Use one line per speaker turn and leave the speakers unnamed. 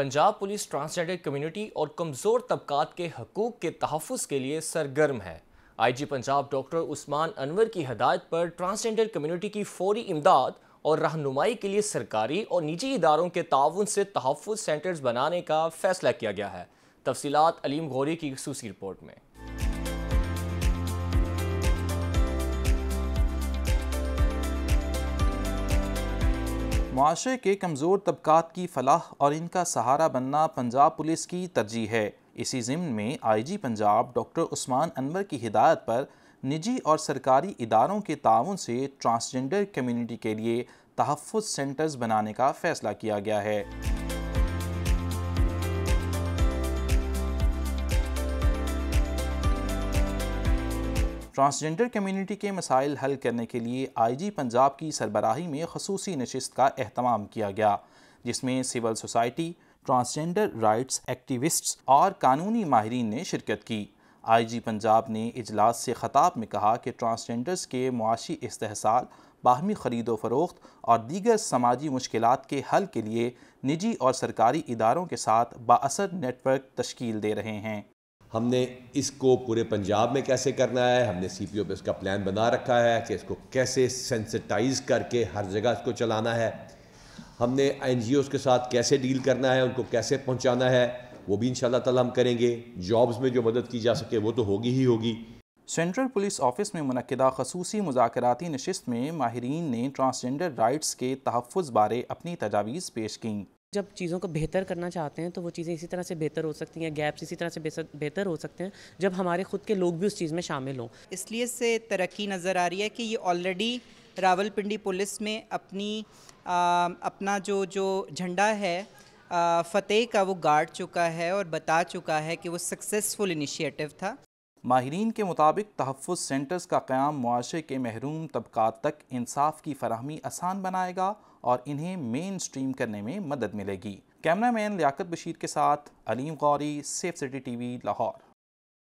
Punjab police transgender community और कमज़ोर तबकात के हकूक़ के तहफ़ के लिए सरगर्म है I G Punjab doctor Usman Anwar की हदायत पर ट्रांसजेंडर कम्युनिटी की फौरी इमदाद और रहनुमाई के लिए सरकारी और निजी इदारों के ताउन से तहफ़ सेंटर्स बनाने का फैसला किया गया है तफसीत अलीम गौरी की खसूसी रिपोर्ट में
माशरे के कमज़ोर तबकात की फलाह और इनका सहारा बनना पंजाब पुलिस की तरजीह है इसी ज़िम्न में I G Punjab doctor Usman Anwar की हिदायत पर निजी और सरकारी इदारों के ताउन से ट्रांसजेंडर कम्यूनिटी के लिए तहफ़ सेंटर्स बनाने का फ़ैसला किया गया है ट्रांसजेंडर कम्यूनिटी के मसाइल हल करने के लिए आई जी पंजाब की सरबराही में खसूस नशस्त का अहतमाम किया गया जिसमें civil society transgender rights activists और कानूनी माहरीन ने शिरकत की आई जी पंजाब ने इजलास से ख़ताब में कहा कि ट्रांसजेंडर्स के मुआशी इसहसाल बाहमी ख़रीदो फरोख्त और दीगर समाजी मुश्किल के हल के लिए निजी और सरकारी
इदारों के साथ बासर नेटवर्क तश्कील दे रहे हैं हमने इसको पूरे पंजाब में कैसे करना है हमने सी पी ओ पे इसका प्लान बना रखा है कि इसको कैसे सेंसिटाइज करके हर जगह इसको चलाना है हमने एन जी ओज़ के साथ कैसे डील करना है उनको कैसे पहुँचाना है वो भी इन ताला हम करेंगे जॉब्स में जो मदद की जा सके वो तो होगी
ही होगी सेंट्रल पुलिस ऑफिस में मनदा खसूसी मुजाकराती नशस्त में माहरीन ने ट्रांसजेंडर राइट्स के तहफ़ बारे अपनी तजावीज़ पेश कीं
जब चीज़ों को बेहतर करना चाहते हैं तो वो चीज़ें इसी तरह से बेहतर हो सकती हैं गैप्स इसी तरह से बेहतर हो सकते हैं जब हमारे खुद के लोग भी उस चीज़ में शामिल हों इसलिए से तरक्की नज़र आ रही है कि ये ऑलरेडी रावलपिंडी पुलिस में अपनी आ, अपना जो जो झंडा है फ़तेह का वो गाड़ चुका है और बता चुका है कि वो सक्सेसफुल इनिशिएटिव था
माहरीन के मुताबिक तहफ़ सेंटर्स का क़्याम मुआरे के महरूम तबक़ात तक इंसाफ की फरहमी आसान बनाएगा और इन्हें मेन स्ट्रीम करने में मदद मिलेगी कैमरा मैन लियाकत बशीर के साथ Aleem Ghauri safe city T V Lahore